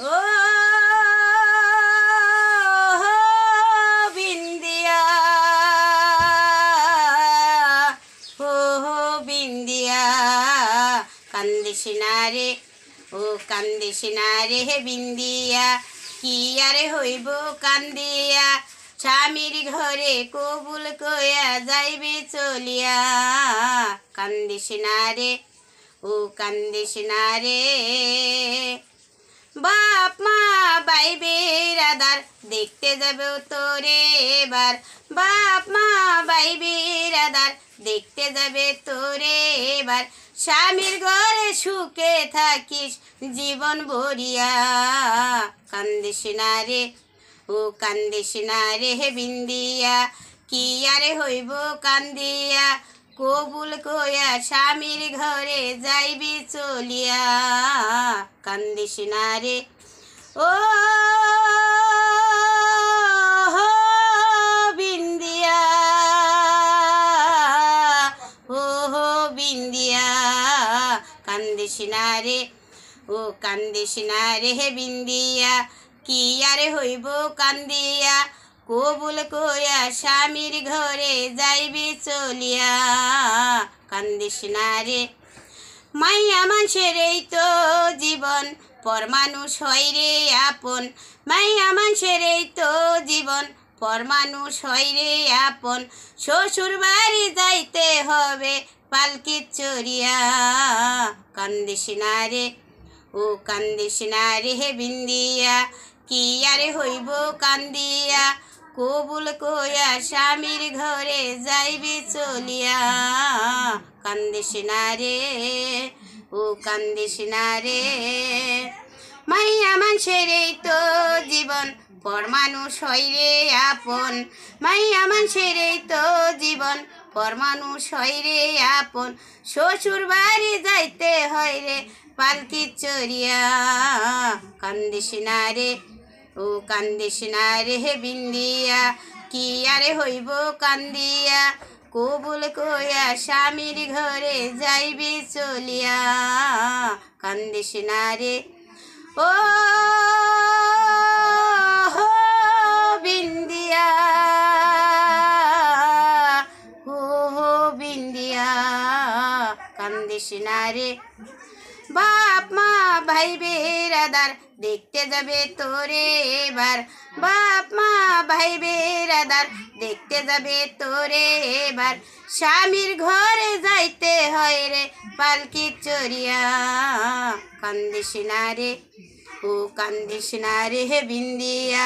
ও বিন্দিয়া ও বিন্দিয়া কান্দিস না ও কান্দিস না রে বিন্দিয়া কি আর হইব কান্দিয়া স্বামীর ঘরে কবুল কয়া যাইবে চলিয়া কান্দিস না ও কান্দিস না রে বাপ মা ভাই রাদার দেখতে যাবে তোরে এবার বাপ মা ভাই রাদার দেখতে যাবে তোরে এবার স্বামীর ঘরে সুখে থাকিস জীবন ভরিয়া কান্দিস না রে ও কান্দিস না রে বিন্দিয়া কি আরে হইব কান্দিয়া কবু স্বামীর ঘরে যাইবি চলিয়া কান্দিস না রে ও বিন্দিয়া ও হো বিন্দিয়া কান্দিস না রে ও বিন্দিয়া কি আরে হইব কান্দিয়া কবুল কোয়া স্বামীর ঘরে যাইবি চলিয়া কান্দিস না রে মাইয়া মানুষের এই তো জীবন পর মানুষ হয় রে আপন মাইয়া মানুষের এই তো জীবন পর মানুষ হয় রে আপন শ্বশুর বাড়ি যাইতে হবে পালকি চরিয়া কান্দিস না রে ও কান্দিস না রে হে বিন্দিয়া কি আরে হইব কান্দিয়া কবুল কয়া স্বামীর ঘরে যাইবি চলিয়া কান্দিস না রে ও কান্দিস না রে মাইয়া মানুষের তো জীবন পর মানুষ হয় রে আপন মাইয়া মানুষের তো জীবন পর মানুষ হয় রে আপন শ্বশুর বাড়ি যাইতে হয় রে পালকি চরিয়া কান্দিস না রে ও কান্দিস না রেহে বিন্দিয়া কি আরে হইব কান্দিয়া কবুল কয়া স্বামীর ঘরে যাইবি চলিয়া কান্দিস না রে ও কান্দিস না রে বাপ মা ভাইবে দাদার দেখতে যাবে তোরে এবার বাপ মা ভাই বেরাদার দেখতে যাবে তোরে এবার স্বামীর ঘরে যাইতে হয় রে পালকি চরিয়া কান্দিস না রে ও কান্দিস না রে হে বিন্দিয়া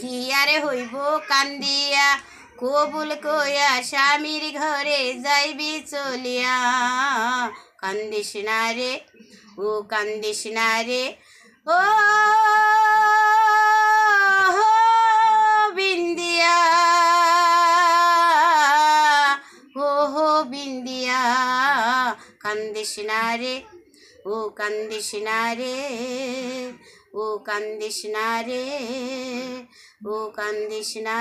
কি আরে হইব কান্দিয়া কবুল কয়া স্বামীর ঘরে যাইবি চলিয়া কান্দিস না রে ও কান্দিস না রে ও বিন্দিয়া ও হো বিন্দিয়া কান্দিস না রে ও কান্দিস না রে ও কান্দিস না রে ও কান্দিস না